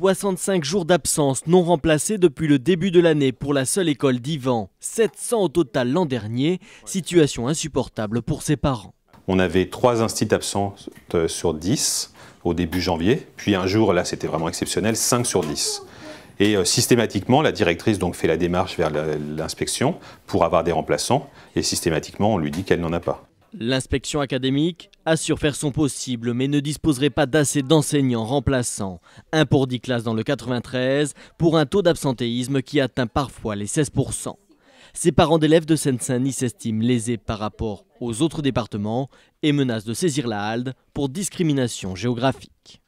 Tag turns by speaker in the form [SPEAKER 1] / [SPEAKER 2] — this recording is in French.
[SPEAKER 1] 65 jours d'absence non remplacés depuis le début de l'année pour la seule école d'Ivan. 700 au total l'an dernier, situation insupportable pour ses parents.
[SPEAKER 2] On avait trois instits d'absence euh, sur 10 au début janvier, puis un jour, là c'était vraiment exceptionnel, 5 sur 10. Et euh, systématiquement, la directrice donc fait la démarche vers l'inspection pour avoir des remplaçants, et systématiquement on lui dit qu'elle n'en a pas.
[SPEAKER 1] L'inspection académique assure faire son possible mais ne disposerait pas d'assez d'enseignants remplaçants. Un pour 10 classes dans le 93 pour un taux d'absentéisme qui atteint parfois les 16%. Ses parents d'élèves de Seine-Saint-Denis s'estiment lésés par rapport aux autres départements et menacent de saisir la HALDE pour discrimination géographique.